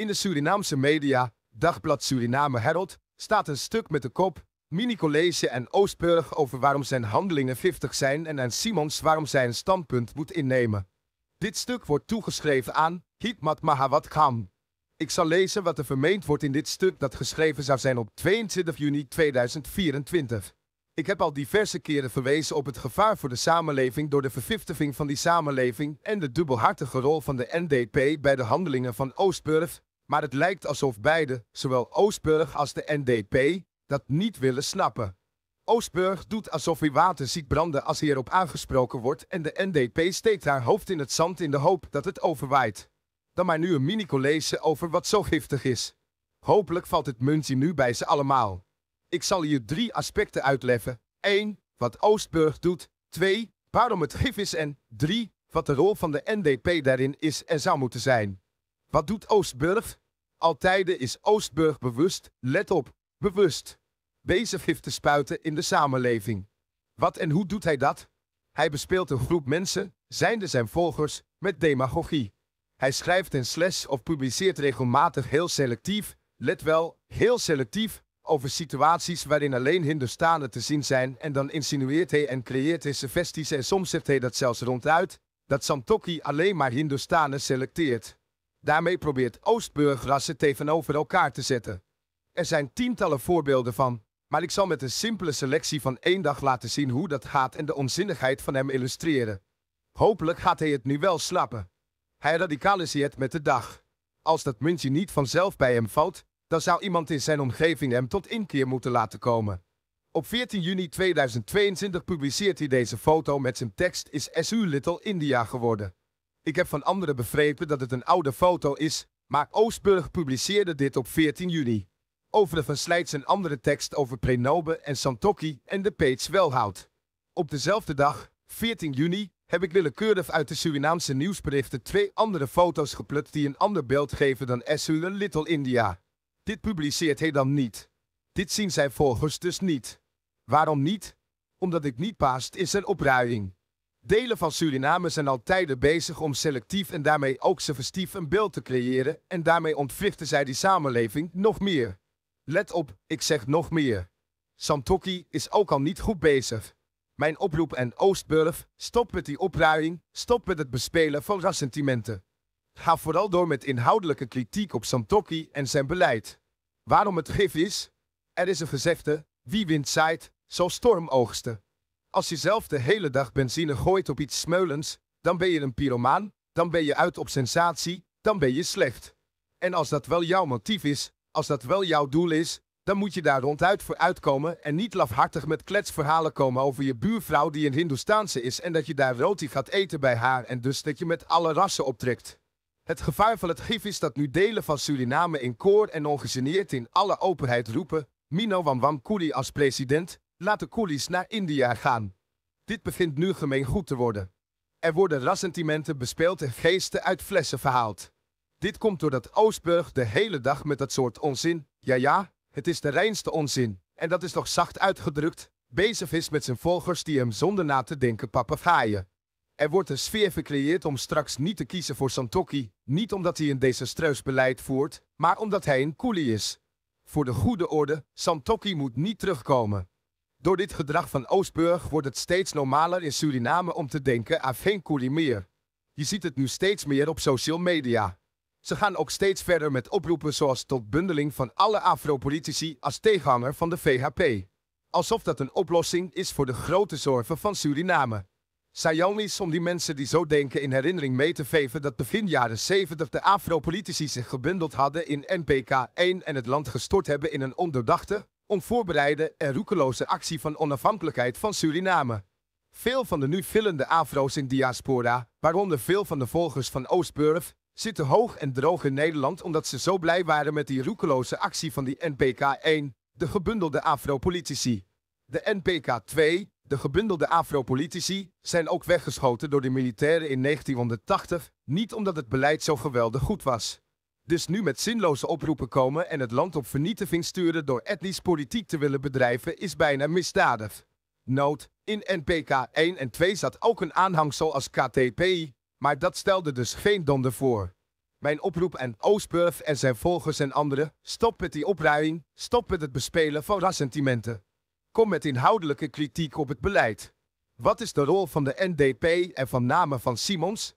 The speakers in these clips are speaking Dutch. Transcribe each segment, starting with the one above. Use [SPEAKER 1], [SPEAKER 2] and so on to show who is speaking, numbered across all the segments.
[SPEAKER 1] In de Surinaamse media, dagblad Suriname Herald, staat een stuk met de kop Mini-college en Oostburg over waarom zijn handelingen giftig zijn en aan Simons waarom zij een standpunt moet innemen. Dit stuk wordt toegeschreven aan Hikmat Mahawat Khan. Ik zal lezen wat er vermeend wordt in dit stuk dat geschreven zou zijn op 22 juni 2024. Ik heb al diverse keren verwezen op het gevaar voor de samenleving door de vergiftiging van die samenleving en de dubbelhartige rol van de NDP bij de handelingen van Oostburg maar het lijkt alsof beide, zowel Oostburg als de NDP, dat niet willen snappen. Oostburg doet alsof hij water ziet branden als hij erop aangesproken wordt en de NDP steekt haar hoofd in het zand in de hoop dat het overwaait. Dan maar nu een mini-college over wat zo giftig is. Hopelijk valt het muntje nu bij ze allemaal. Ik zal je drie aspecten uitleggen. 1. Wat Oostburg doet. 2. Waarom het gif is. En 3. Wat de rol van de NDP daarin is en zou moeten zijn. Wat doet Oostburg? Altijden is Oostburg bewust, let op, bewust, bezig heeft te spuiten in de samenleving. Wat en hoe doet hij dat? Hij bespeelt een groep mensen, zijnde zijn volgers, met demagogie. Hij schrijft en slash of publiceert regelmatig heel selectief, let wel, heel selectief, over situaties waarin alleen Hindustanen te zien zijn en dan insinueert hij en creëert hij suggesties en soms zegt hij dat zelfs ronduit, dat Santokhi alleen maar Hindustanen selecteert. Daarmee probeert Oostburg rassen tegenover elkaar te zetten. Er zijn tientallen voorbeelden van, maar ik zal met een simpele selectie van één dag laten zien hoe dat gaat en de onzinnigheid van hem illustreren. Hopelijk gaat hij het nu wel slappen. Hij radicaliseert met de dag. Als dat muntje niet vanzelf bij hem valt, dan zou iemand in zijn omgeving hem tot inkeer moeten laten komen. Op 14 juni 2022 publiceert hij deze foto met zijn tekst Is SU Little India geworden. Ik heb van anderen begrepen dat het een oude foto is, maar Oostburg publiceerde dit op 14 juni. Overigens leidt zijn andere tekst over Prenobe en Santoki en de Peets Welhout. Op dezelfde dag, 14 juni, heb ik willekeurig uit de Surinaamse nieuwsberichten twee andere foto's geplukt die een ander beeld geven dan Essule Little India. Dit publiceert hij dan niet. Dit zien zijn volgers dus niet. Waarom niet? Omdat ik niet paast in zijn opruiing. Delen van Suriname zijn al tijden bezig om selectief en daarmee ook suggestief een beeld te creëren en daarmee ontwrichten zij die samenleving nog meer. Let op, ik zeg nog meer. Santokki is ook al niet goed bezig. Mijn oproep en Oostburf, stop met die opruiing, stop met het bespelen van rassentimenten. Ga vooral door met inhoudelijke kritiek op Santokki en zijn beleid. Waarom het gif is? Er is een gezegde, wie wint zaait, zal stormoogsten. Als je zelf de hele dag benzine gooit op iets smeulends, dan ben je een pyromaan, dan ben je uit op sensatie, dan ben je slecht. En als dat wel jouw motief is, als dat wel jouw doel is, dan moet je daar ronduit voor uitkomen en niet lafhartig met kletsverhalen komen over je buurvrouw die een Hindoestaanse is en dat je daar roti gaat eten bij haar en dus dat je met alle rassen optrekt. Het gevaar van het gif is dat nu delen van Suriname in koor en ongegeneerd in alle openheid roepen, Mino Kuli als president, Laat de coolies naar India gaan. Dit begint nu goed te worden. Er worden rassentimenten bespeeld en geesten uit flessen verhaald. Dit komt doordat Oostburg de hele dag met dat soort onzin, ja ja, het is de reinste onzin, en dat is nog zacht uitgedrukt, bezig is met zijn volgers die hem zonder na te denken papegaaien. Er wordt een sfeer gecreëerd om straks niet te kiezen voor Santokki, niet omdat hij een desastreus beleid voert, maar omdat hij een coolie is. Voor de goede orde, Santokki moet niet terugkomen. Door dit gedrag van Oostburg wordt het steeds normaler in Suriname om te denken aan veenkoelie meer. Je ziet het nu steeds meer op social media. Ze gaan ook steeds verder met oproepen zoals tot bundeling van alle Afro-politici als tegenhanger van de VHP. Alsof dat een oplossing is voor de grote zorgen van Suriname. Sayonis om die mensen die zo denken in herinnering mee te veven dat begin jaren 70 de Afro-politici zich gebundeld hadden in NPK 1 en het land gestort hebben in een onderdachte, onvoorbereide en roekeloze actie van onafhankelijkheid van Suriname. Veel van de nu villende afro's in diaspora, waaronder veel van de volgers van Oostburg, zitten hoog en droog in Nederland omdat ze zo blij waren met die roekeloze actie van die NPK-1, de gebundelde afro-politici. De NPK-2, de gebundelde afropolitici, zijn ook weggeschoten door de militairen in 1980, niet omdat het beleid zo geweldig goed was. Dus nu met zinloze oproepen komen en het land op vernietiging sturen door etnisch politiek te willen bedrijven is bijna misdadig. Nood, in NPK 1 en 2 zat ook een aanhangsel als KTP, maar dat stelde dus geen donder voor. Mijn oproep aan Oostburg en zijn volgers en anderen, stop met die opruiing, stop met het bespelen van rassentimenten. Kom met inhoudelijke kritiek op het beleid. Wat is de rol van de NDP en van name van Simons,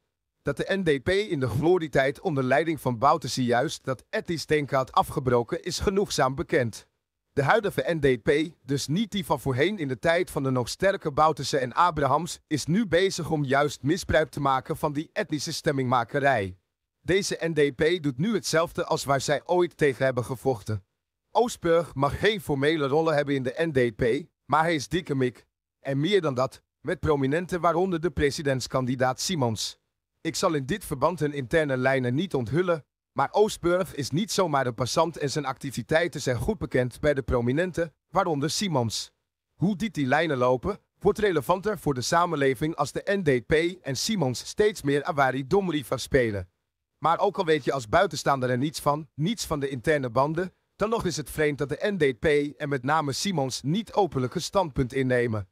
[SPEAKER 1] dat de NDP in de glorietijd onder leiding van Bouterse juist dat ethisch denken had afgebroken is genoegzaam bekend. De huidige NDP, dus niet die van voorheen in de tijd van de nog sterke Bouterse en Abrahams, is nu bezig om juist misbruik te maken van die etnische stemmingmakerij. Deze NDP doet nu hetzelfde als waar zij ooit tegen hebben gevochten. Oostburg mag geen formele rollen hebben in de NDP, maar hij is dikke mik. En meer dan dat, met prominenten waaronder de presidentskandidaat Simons. Ik zal in dit verband hun interne lijnen niet onthullen, maar Oostburg is niet zomaar een passant en zijn activiteiten zijn goed bekend bij de prominenten, waaronder Simons. Hoe diep die lijnen lopen, wordt relevanter voor de samenleving als de NDP en Simons steeds meer Awari Domriva spelen. Maar ook al weet je als buitenstaander er niets van, niets van de interne banden, dan nog is het vreemd dat de NDP en met name Simons niet openlijk een standpunt innemen.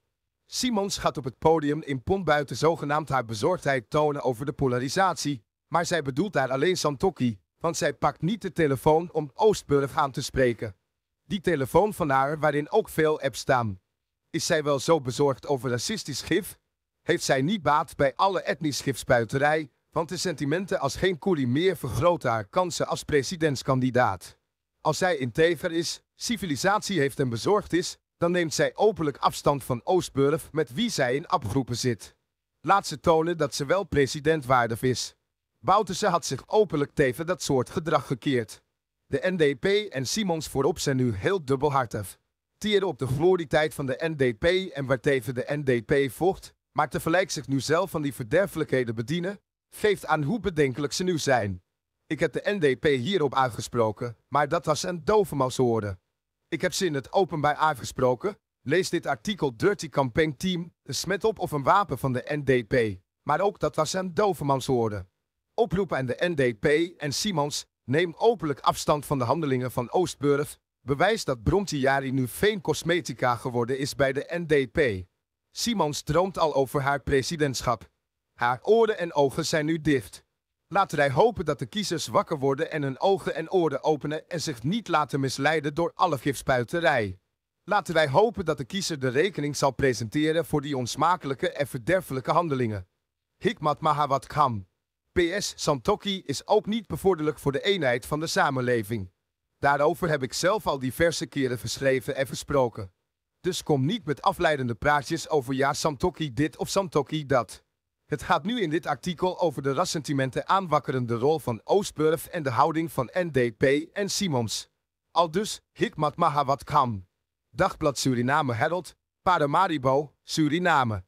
[SPEAKER 1] Simons gaat op het podium in Pontbuiten zogenaamd haar bezorgdheid tonen over de polarisatie, maar zij bedoelt daar alleen Santokki, want zij pakt niet de telefoon om Oostburg aan te spreken. Die telefoon van haar waarin ook veel apps staan. Is zij wel zo bezorgd over racistisch gif? Heeft zij niet baat bij alle etnisch gifspuiterij, want de sentimenten als geen koelie meer vergroten haar kansen als presidentskandidaat. Als zij integer is, civilisatie heeft en bezorgd is, dan neemt zij openlijk afstand van Oostburg met wie zij in appgroepen zit. Laat ze tonen dat ze wel presidentwaardig is. Bouterse had zich openlijk tegen dat soort gedrag gekeerd. De NDP en Simons voorop zijn nu heel dubbelhartig. Tieren op de glorietijd van de NDP en waartegen de NDP vocht, maar tegelijk zich nu zelf van die verderfelijkheden bedienen, geeft aan hoe bedenkelijk ze nu zijn. Ik heb de NDP hierop aangesproken, maar dat was een dove horen. Ik heb ze in het openbaar afgesproken, Lees dit artikel Dirty Campaign Team, de smet op of een wapen van de NDP. Maar ook dat was hem dovemanswoorden. Oproep Oproepen aan de NDP en Simons, neem openlijk afstand van de handelingen van Oostburg. Bewijs dat Brontiari nu veen cosmetica geworden is bij de NDP. Simons droomt al over haar presidentschap. Haar oren en ogen zijn nu dicht. Laten wij hopen dat de kiezers wakker worden en hun ogen en oren openen en zich niet laten misleiden door alle gifspuiterij. Laten wij hopen dat de kiezer de rekening zal presenteren voor die onsmakelijke en verderfelijke handelingen. Hikmat Mahawat Kham. PS Santoki is ook niet bevorderlijk voor de eenheid van de samenleving. Daarover heb ik zelf al diverse keren geschreven en versproken. Dus kom niet met afleidende praatjes over ja Santokki dit of Santoki dat. Het gaat nu in dit artikel over de rassentimenten aanwakkerende rol van Oostburf en de houding van NDP en Simons. Aldus Hikmat Mahawat Kam. Dagblad Suriname Herald, Maribo, Suriname.